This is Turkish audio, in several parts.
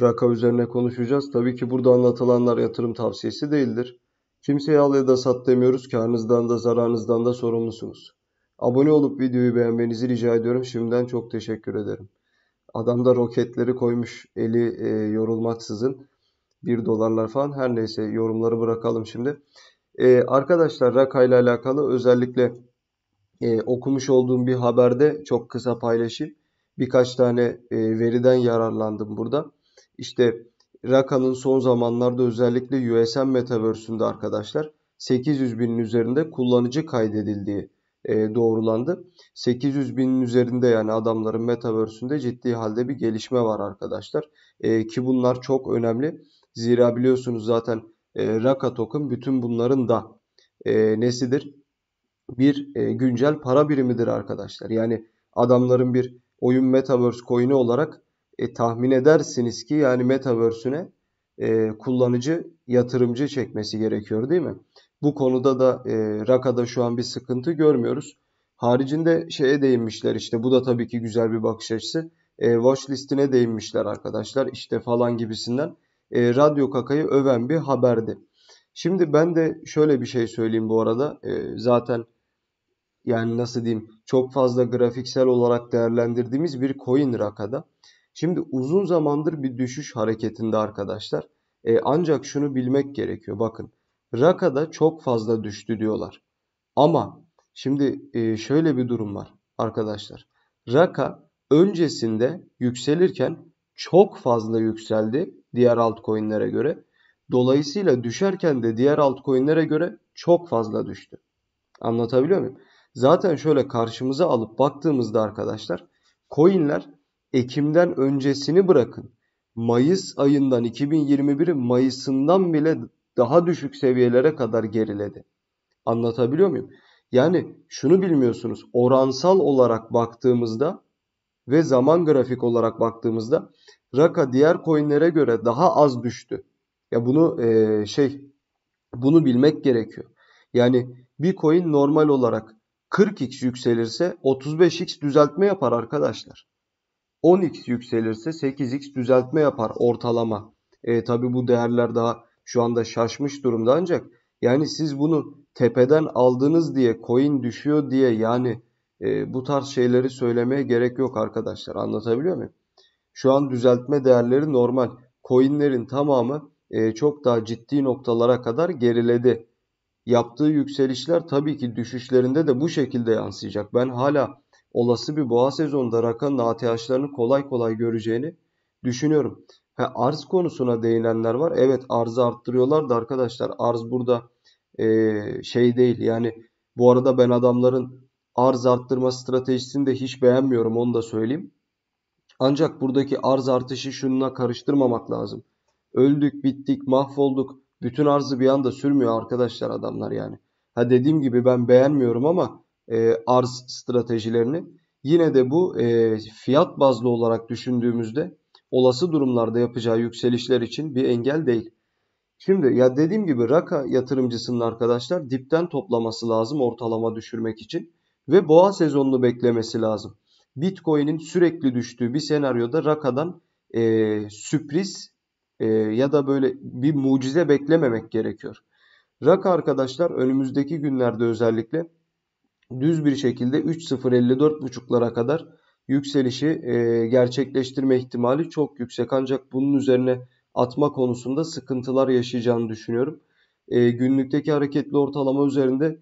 Rakam üzerine konuşacağız. Tabii ki burada anlatılanlar yatırım tavsiyesi değildir. Kimseye al ya da sat demiyoruz. Karnınızdan da zararınızdan da sorumlusunuz. Abone olup videoyu beğenmenizi rica ediyorum. Şimdiden çok teşekkür ederim. Adam da roketleri koymuş eli e, yorulmaksızın. 1 dolarlar falan her neyse yorumları bırakalım şimdi. E, arkadaşlar Raka ile alakalı özellikle e, okumuş olduğum bir haberde çok kısa paylaşayım. Birkaç tane e, veriden yararlandım burada. İşte Raka'nın son zamanlarda özellikle USM Metaverse'ünde arkadaşlar 800 binin üzerinde kullanıcı kaydedildiği e, doğrulandı. 800 binin üzerinde yani adamların Metaverse'ünde ciddi halde bir gelişme var arkadaşlar. E, ki bunlar çok önemli. Zira biliyorsunuz zaten e, Raka token bütün bunların da e, nesidir? Bir e, güncel para birimidir arkadaşlar. Yani adamların bir oyun Metaverse coin'i olarak e, tahmin edersiniz ki yani Metaverse'üne e, kullanıcı yatırımcı çekmesi gerekiyor değil mi? Bu konuda da e, Raka'da şu an bir sıkıntı görmüyoruz. Haricinde şeye değinmişler işte bu da tabii ki güzel bir bakış açısı. E, watch listine değinmişler arkadaşlar işte falan gibisinden. E, Radyo Kaka'yı öven bir haberdi. Şimdi ben de şöyle bir şey söyleyeyim bu arada. E, zaten yani nasıl diyeyim çok fazla grafiksel olarak değerlendirdiğimiz bir coin Raka'da. Şimdi uzun zamandır bir düşüş hareketinde arkadaşlar. E, ancak şunu bilmek gerekiyor. Bakın Raka'da çok fazla düştü diyorlar. Ama şimdi e, şöyle bir durum var arkadaşlar. Raka öncesinde yükselirken çok fazla yükseldi diğer altcoin'lere göre. Dolayısıyla düşerken de diğer altcoin'lere göre çok fazla düştü. Anlatabiliyor muyum? Zaten şöyle karşımıza alıp baktığımızda arkadaşlar coin'ler Ekim'den öncesini bırakın. Mayıs ayından 2021 Mayıs'ından bile daha düşük seviyelere kadar geriledi. Anlatabiliyor muyum? Yani şunu bilmiyorsunuz. Oransal olarak baktığımızda ve zaman grafik olarak baktığımızda Raka diğer coinlere göre daha az düştü. Ya bunu e, şey bunu bilmek gerekiyor. Yani bir coin normal olarak 40x yükselirse 35x düzeltme yapar arkadaşlar. 10x yükselirse 8x düzeltme yapar ortalama. E, Tabi bu değerler daha şu anda şaşmış durumda ancak yani siz bunu tepeden aldınız diye coin düşüyor diye yani e, bu tarz şeyleri söylemeye gerek yok arkadaşlar anlatabiliyor muyum? Şu an düzeltme değerleri normal. Coinlerin tamamı e, çok daha ciddi noktalara kadar geriledi. Yaptığı yükselişler tabii ki düşüşlerinde de bu şekilde yansıyacak. Ben hala olası bir boğa sezonunda Rakan'ın ATH'larını kolay kolay göreceğini düşünüyorum. Ha, arz konusuna değinenler var. Evet arzı arttırıyorlar da arkadaşlar arz burada e, şey değil. Yani bu arada ben adamların arz arttırma stratejisini de hiç beğenmiyorum onu da söyleyeyim. Ancak buradaki arz artışı şununla karıştırmamak lazım. Öldük, bittik, mahvolduk. Bütün arzı bir anda sürmüyor arkadaşlar adamlar yani. Ha dediğim gibi ben beğenmiyorum ama e, arz stratejilerini. Yine de bu e, fiyat bazlı olarak düşündüğümüzde olası durumlarda yapacağı yükselişler için bir engel değil. Şimdi ya dediğim gibi raka yatırımcısının arkadaşlar dipten toplaması lazım ortalama düşürmek için ve boğa sezonunu beklemesi lazım. Bitcoin'in sürekli düştüğü bir senaryoda rakadan e, sürpriz e, ya da böyle bir mucize beklememek gerekiyor. Raka arkadaşlar önümüzdeki günlerde özellikle düz bir şekilde 3.054.5'lara kadar yükselişi e, gerçekleştirme ihtimali çok yüksek. Ancak bunun üzerine atma konusunda sıkıntılar yaşayacağını düşünüyorum. E, günlükteki hareketli ortalama üzerinde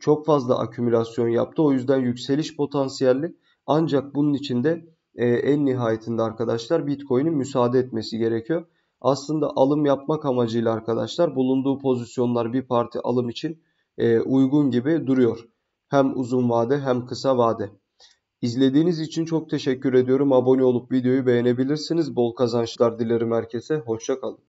çok fazla akümülasyon yaptı. O yüzden yükseliş potansiyelli. Ancak bunun için de e, en nihayetinde arkadaşlar Bitcoin'in müsaade etmesi gerekiyor. Aslında alım yapmak amacıyla arkadaşlar bulunduğu pozisyonlar bir parti alım için e, uygun gibi duruyor hem uzun vade hem kısa vade. İzlediğiniz için çok teşekkür ediyorum. Abone olup videoyu beğenebilirsiniz. Bol kazançlar dilerim herkese. Hoşçakalın.